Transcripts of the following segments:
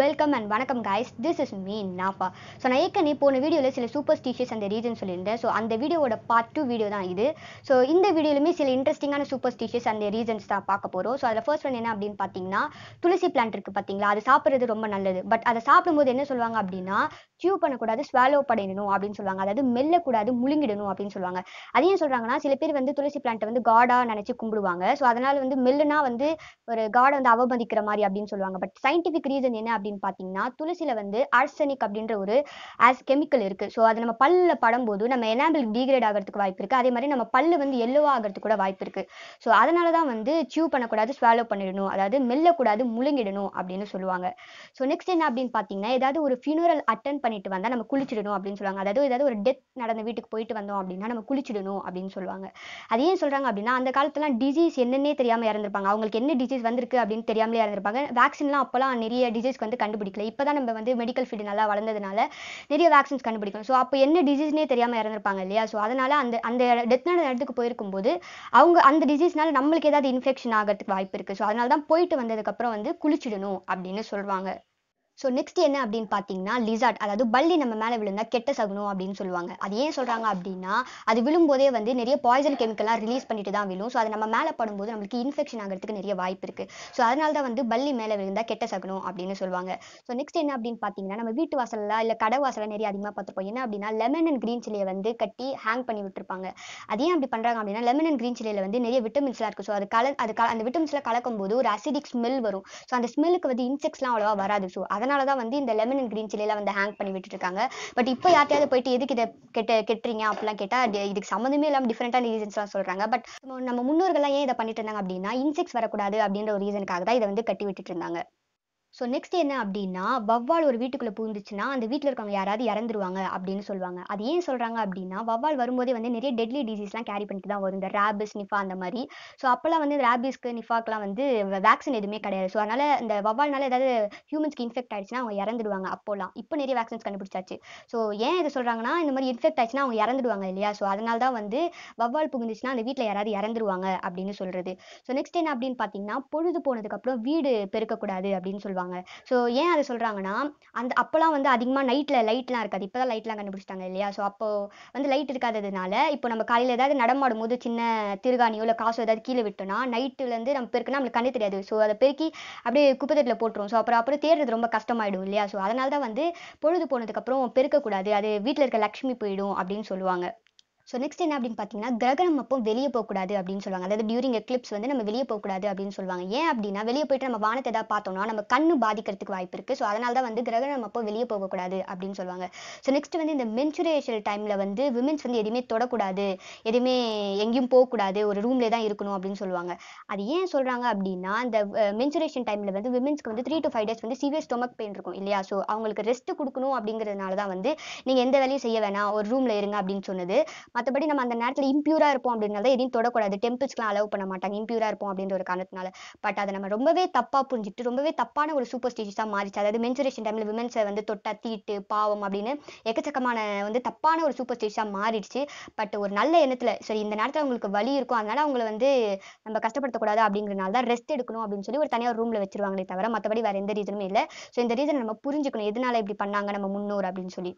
welcome and வணக்கம் guys this is me Nafa so நான் ஏற்கனவே போன வீடியோவில் சில சூப்பர் ஸ்டிஷஸ் அந்த ரீசன் சொல்லியிருந்தேன் ஸோ அந்த வீடியோவோட பார்ட் டூ வீடியோ தான் இது ஸோ இந்த வீடியோலுமே சில இன்ட்ரெஸ்டிங்கான சூப்பர் ஸ்டிஷஸ் அந்த ரீசன்ஸ் தான் பார்க்க போகிறோம் ஸோ அதில் ஃபர்ஸ்ட் ஒன் என்ன அப்படின்னு பார்த்தீங்கன்னா துளசி பிளான்ட் இருக்குது பார்த்தீங்களா அது சாப்பிட்றது ரொம்ப நல்லது பட் அதை சாப்பிடும்போது என்ன சொல்லுவாங்க அப்படின்னா க்யூ பண்ணக்கூடாது ஸ்வாலோ படையணும் அப்படின்னு சொல்லுவாங்க அதாவது மெல்லக்கூடாது முழுங்கிடணும் அப்படின்னு சொல்லுவாங்க அதையும் சொல்கிறாங்கன்னா சில பேர் வந்து துளசி பிளான்ட்டை வந்து காடாக நினச்சி கும்பிடுவாங்க ஸோ அதனால் வந்து மெல்லுனா வந்து ஒரு காடை வந்து அவமதிக்கிற மாதிரி அப்படின்னு சொல்லுவாங்க பட் சயின்டிஃபிக் ரீசன் என்ன அப்படின்னு பார்த்தீங்கன்னா துளசியில் வந்து ஆர்சனிக் அப்படின்ற ஒரு ஆஸ் கெமிக்கல் இருக்குது ஸோ அது நம்ம பல்லில் படும்போது நம்ம எனாமல் டீக்ரேட் ஆகிறதுக்கு வாய்ப்பு இருக்குது அதே மாதிரி நம்ம பல்லு வந்து எல்லோவாக ஆகிறதுக்கு கூட வாய்ப்பு இருக்குது ஸோ அதனால தான் வந்து சியூ பண்ணக்கூடாது ஸ்வாலோ பண்ணிடணும் அதாவது மெல்லக்கூடாது முழுங்கிடணும் அப்படின்னு சொல்லுவாங்க ஸோ நெக்ஸ்ட் என்ன அப்படின்னு பார்த்தீங்கன்னா ஏதாவது ஒரு ஃபியூனரல் அட்டன் பண்ணிட்டு வந்தால் நம்ம குளிச்சிடணும் அப்படின்னு சொல்லுவாங்க அதாவது ஏதாவது ஒரு டெத் நடந்த வீட்டுக்கு போயிட்டு வந்தோம் அப்படின்னா நம்ம குளிச்சிடணும் அப்படின்னு சொல்லுவாங்க அது ஏன் சொல்கிறாங்க அப்படின்னா அந்த காலத்துலாம் டிசீஸ் என்னன்னே தெரியாமல் இறந்துருப்பாங்க அவங்களுக்கு என்ன டிசீஸ் வந்திருக்கு அப்படின்னு தெரியாமலே இறந்துருப்பாங்க வேக்சின்லாம் அப்போலாம் நிறைய டிசீஸ்க்கு வந்து கண்டுபிடிக்கல இப்போ தான் நம்ம வந்து மெடிக்கல் ஃபீல்டு நல்லா வளர்ந்ததுனால நிறைய வேக்சின்ஸ் கண்டுபிடிக்கணும் ஸோ அப்போ என்ன டிசீஸ்னே தெரியாமல் இறந்துருப்பாங்க இல்லையா ஸோ அதனால் அந்த அந்த டெத்னான இடத்துக்கு இடத்துக்கு போயிருக்கும்போது அவங்க அந்த டிசீஸ்னால நம்மளுக்கு ஏதாவது இன்ஃபெக்ஷன் ஆகிறதுக்கு வாய்ப்பு இருக்குது ஸோ அதனால தான் போயிட்டு வந்ததுக்கப்புறம் வந்து குளிச்சிடணும் அப்படின்னு சொல்லுவாங்க ஸோ நெக்ஸ்ட் என்ன அப்படின்னு பார்த்தீங்கன்னா லிசார்ட் அதாவது பள்ளி நம்ம மேலே விழுந்தா கெட்ட சகுனம் அப்படின்னு சொல்லுவாங்க அது ஏன் சொல்கிறாங்க அப்படின்னா அது விழும்போதே வந்து நிறைய பாய்சன் கெமிக்கலாக ரிலீஸ் பண்ணிட்டு தான் விழும் ஸோ அது நம்ம மேலே படும்போது நம்மளுக்கு இன்ஃபெக்ஷன் ஆகிறதுக்கு நிறைய வாய்ப்பு இருக்குது ஸோ அதனால தான் வந்து பள்ளி மேலே விழுந்தா கெட்ட சகுனம் அப்படின்னு சொல்லுவாங்க ஸோ நெக்ஸ்ட் என்ன அப்படின்னு பார்த்தீங்கன்னா நம்ம வீட்டு வாசலில் இல்லை கடை வாசலில் நிறைய அதிகமாக பார்த்துருப்போம் என்ன அப்படின்னா லெமன் அண்ட் க்ரீன் சில்லியை வந்து கட்டி ஹேங் பண்ணி விட்டுருப்பாங்க அது ஏன் அப்படி பண்ணுறாங்க அப்படின்னா லெமன் அண்ட் க்ரீன் சில்லியில் வந்து நிறைய விட்டமின்ஸ்லாம் இருக்குது ஸோ அது கல அது அந்த விட்டமின்ஸ்லாம் கலக்கும் போது ஒரு அசிடிக் ஸ்மெல் வரும் ஸோ அந்த ஸ்மெல்லுக்கு வந்து இன்செக்ட்ஸ்லாம் அவ்வளோவா வராது ஸோ அதை அதனால தான் வந்து இந்த லெமன் அண்ட் கிரீன் சிலையெல்லாம் வந்து ஹேங் பண்ணி விட்டுருக்காங்க பட் இப்போ யார்கிட்டயாவது போயிட்டு எதுக்கு இதை கெட்ட கெட்டுறீங்க அப்படிலாம் கேட்டால் இதுக்கு சம்மந்தமே இல்லாமல் டிஃப்ரெண்ட்டான ரீசன்ஸ்லாம் சொல்கிறாங்க பட் நம்ம முன்னோர்கள்லாம் ஏன் இதை பண்ணிட்டு இருந்தாங்க அப்படின்னா இன்செக்ட்ஸ் வரக்கூடாது அப்படின்ற ஒரு ரீசனுக்காக தான் இதை வந்து கட்டி விட்டுட்டு இருந்தாங்க ஸோ நெக்ஸ்ட் என்ன அப்படின்னா வவ்வால் ஒரு வீட்டுக்குள்ளே பூந்துச்சுன்னா அந்த வீட்டில் இருக்கவங்க யாராவது இறந்துருவாங்க அப்படின்னு சொல்லுவாங்க அது ஏன் சொல்கிறாங்க அப்படின்னா வவ்வால் வரும்போதே வந்து நிறைய டெட்லி டிசீஸ்லாம் கேரி பண்ணிட்டு தான் வரும் இந்த ரேபிஸ் நிஃபா அந்த மாதிரி ஸோ அப்போல்லாம் வந்து ரேபிஸ்க்கு நிஃபாக்கெலாம் வந்து வேக்சின் எதுவுமே கிடையாது ஸோ அதனால் அந்த வவ்வால்னால ஏதாவது ஹியூமன்ஸ்க்கு இன்ஃபெக்ட் ஆயிடுச்சுன்னா அவங்க இறந்துடுவாங்க அப்போலாம் இப்போ நிறைய வேக்சின்ஸ் கண்டுபிடிச்சாச்சு ஸோ ஏன் இது சொல்கிறாங்கன்னா இந்த மாதிரி இன்ஃபெக்ட் ஆயிடுச்சுன்னா அவங்க இறந்துடுவாங்க இல்லையா ஸோ அதனால தான் வந்து வவ்வால் புகுந்துச்சுன்னா அந்த வீட்டில் யாராவது இறந்துருவாங்க அப்படின்னு சொல்கிறது ஸோ நெக்ஸ்ட் என்ன அப்படின்னு பார்த்தீங்கன்னா பொழுது போனதுக்கப்புறம் வீடு பெருக்கக்கூடாது அப்படின்னு சொல்லுவாங்க சொல்கிறாங்க ஸோ ஏன் அதை சொல்கிறாங்கன்னா அந்த அப்போலாம் வந்து அதிகமாக நைட்டில் லைட்லாம் இருக்காது இப்போ தான் லைட்லாம் கண்டுபிடிச்சிட்டாங்க இல்லையா ஸோ அப்போது வந்து லைட் இருக்காததுனால இப்போ நம்ம காலையில் ஏதாவது நடமாடும் போது சின்ன திருகாணியோ இல்லை காசோ ஏதாவது கீழே விட்டோம்னா நைட்டுலேருந்து நம்ம பெருக்குனா நம்மளுக்கு கண்ணு தெரியாது ஸோ அதை பெருக்கி அப்படியே குப்பத்தட்டில் போட்டுரும் ஸோ அப்புறம் அப்புறம் தேடுறது ரொம்ப கஷ்டமாயிடும் இல்லையா ஸோ அதனால தான் வந்து பொழுது போனதுக்கப்புறம் பெருக்கக்கூடாது அது வீட்டில் இருக்க லக்ஷ்மி போயிடும் அப்படின்னு சொல்லுவாங்க ஸோ நெக்ஸ்ட் என்ன அப்படின்னு பார்த்தீங்கன்னா கிரகணம் அப்போ வெளியே போகக்கூடாது அப்படின்னு சொல்லுவாங்க அதாவது டியூரிங் எக்லிப்ஸ் வந்து நம்ம வெளியே போகக்கூடாது அப்படின்னு சொல்லுவாங்க ஏன் அப்படின்னா வெளியே போயிட்டு நம்ம வானத்தை ஏதாவது பார்த்தோம்னா நம்ம கண்ணு பாதிக்கிறதுக்கு வாய்ப்பு இருக்குது ஸோ அதனால தான் வந்து கிரகணம் அப்போ வெளியே போகக்கூடாது அப்படின்னு சொல்லுவாங்க ஸோ நெக்ஸ்ட் வந்து இந்த மென்சுரேஷன் டைமில் வந்து விமென்ஸ் வந்து எதுவுமே தொடக்கூடாது எதுவுமே எங்கேயும் போகக்கூடாது ஒரு ரூம்ல தான் இருக்கணும் அப்படின்னு சொல்லுவாங்க அது ஏன் சொல்றாங்க அப்படின்னா இந்த மென்சுரேஷன் டைமில் வந்து விமென்ஸ்க்கு வந்து த்ரீ டு ஃபைவ் டேஸ் வந்து சிவியர் ஸ்டொமக் பெயின் இருக்கும் இல்லையா ஸோ அவங்களுக்கு ரெஸ்ட் கொடுக்கணும் அப்படிங்கிறதுனால தான் வந்து நீங்கள் எந்த வேலையும் செய்ய வேணாம் ஒரு ரூமில் இருங்க அப்படின்னு சொன்னது மற்றபடி நம்ம அந்த நேரத்தில் இம்பியூராக இருப்போம் அப்படின்றத எதையும் தொடக்கூடாது டெம்பிள்ஸ்லாம் அலோவ் பண்ண மாட்டாங்க இம்பியூராக இருப்போம் அப்படின்ற ஒரு காரணத்தினால பட் அதை நம்ம ரொம்பவே தப்பாக புரிஞ்சுட்டு ரொம்பவே தப்பான ஒரு சூப்பர் ஸ்டிஷஸாக மாறிச்சு அதாவது மென்சுரேஷன் டைமில் விமன்ஸை வந்து தொட்டா தீட்டு பாவம் அப்படின்னு எக்கச்சக்கமான வந்து தப்பான ஒரு சூப்பர் ஸ்டிஷஸாக மாறிடுச்சு பட் ஒரு நல்ல எண்ணத்தில் சரி இந்த நேரத்தில் அவங்களுக்கு வலி இருக்கும் அதனால அவங்கள வந்து நம்ம கஷ்டப்படுத்தக்கூடாது அப்படிங்கிறனால தான் ரெஸ்ட் எடுக்கணும் அப்படின்னு சொல்லி ஒரு தனியாக ரூமில் வச்சிருவாங்களே தவிர மற்றபடி வேறு எந்த ரீசனுமே இல்லை ஸோ இந்த ரீசன் நம்ம புரிஞ்சுக்கணும் எதனால இப்படி பண்ணாங்க நம்ம முன்னோர் அப்படின்னு சொல்லி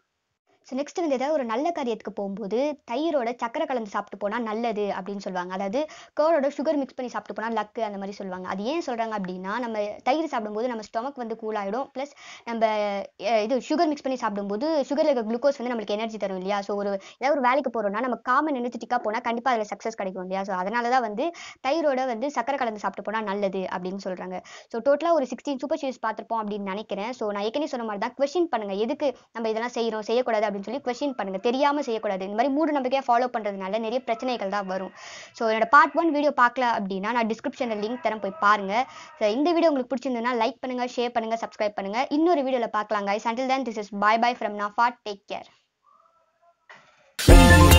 ஸோ நெக்ஸ்ட் வந்து ஏதாவது ஒரு நல்ல காரியத்துக்கு போகும்போது தயிரோட சக்கரை கலந்து சாப்பிட்டு போனால் நல்லது அப்படின்னு சொல்லுவாங்க அதாவது கேர்டோட சுகர் மிக்ஸ் பண்ணி சாப்பிட்டு போனால் லக்கு அந்த மாதிரி சொல்லுவாங்க அது ஏன் சொல்கிறாங்க அப்படின்னா நம்ம தயிர் சாப்பிடும்போது நம்ம ஸ்டொமக் வந்து கூல் ஆகிடும் ப்ளஸ் நம்ம இது சுகர் மிக்ஸ் பண்ணி சாப்பிடும்போது சுகர் இருக்க குளுக்கோஸ் வந்து நம்மளுக்கு எனர்ஜி தரும் இல்லையா ஸோ ஒரு ஏதாவது ஒரு வேலைக்கு போகிறோம்னா நம்ம காமன் எனர்ஜெட்டிக்காக போனால் கண்டிப்பாக அதில் சக்ஸஸ் கிடைக்கும் இல்லையா ஸோ அதனால தான் வந்து தயிரோட வந்து சக்கரை கலந்து சாப்பிட்டு போனால் நல்லது அப்படின்னு சொல்கிறாங்க ஸோ டோட்டலாக ஒரு சிக்ஸ்டீன் சூப்பர் சீரிஸ் பார்த்துருப்போம் அப்படின்னு நினைக்கிறேன் ஸோ நான் ஏற்கனவே சொன்ன மாதிரி தான் கொஷின் பண்ணுங்கள் எதுக்கு நம்ம இதெல்லாம் செய்கிறோம் செய்யக்கூடாது அப்படின்னு சொல்லி கொஸ்டின் பண்ணுங்க தெரியாம செய்யக்கூடாது இந்த மாதிரி மூடு நம்பிக்கையை ஃபாலோ பண்றதுனால நிறைய பிரச்சனைகள் தான் வரும் ஸோ என்னோட பார்ட் ஒன் வீடியோ பார்க்கல அப்படின்னா நான் டிஸ்கிரிப்ஷனில் லிங்க் தரேன் போய் பாருங்க இந்த வீடியோ உங்களுக்கு பிடிச்சிருந்ததுன்னா லைக் பண்ணுங்க ஷேர் பண்ணுங்க சப்ஸ்கிரைப் பண்ணுங்க இன்னொரு வீடியோவில் பார்க்கலாம் guys until then this is bye bye from Nafa take care